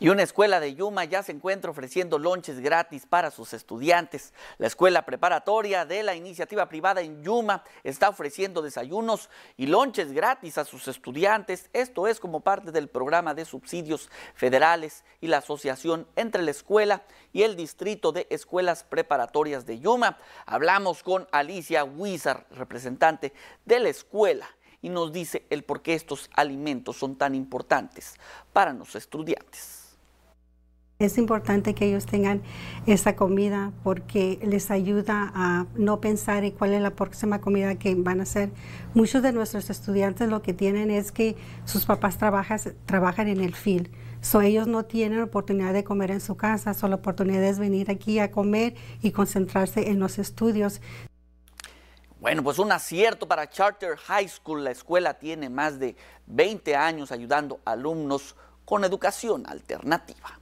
Y una escuela de Yuma ya se encuentra ofreciendo lonches gratis para sus estudiantes. La escuela preparatoria de la iniciativa privada en Yuma está ofreciendo desayunos y lonches gratis a sus estudiantes. Esto es como parte del programa de subsidios federales y la asociación entre la escuela y el distrito de escuelas preparatorias de Yuma. Hablamos con Alicia Wizard, representante de la escuela y nos dice el por qué estos alimentos son tan importantes para los estudiantes. Es importante que ellos tengan esa comida porque les ayuda a no pensar en cuál es la próxima comida que van a hacer. Muchos de nuestros estudiantes lo que tienen es que sus papás trabajan en el field. So, ellos no tienen oportunidad de comer en su casa, solo oportunidad es venir aquí a comer y concentrarse en los estudios. Bueno, pues un acierto para Charter High School. La escuela tiene más de 20 años ayudando alumnos con educación alternativa.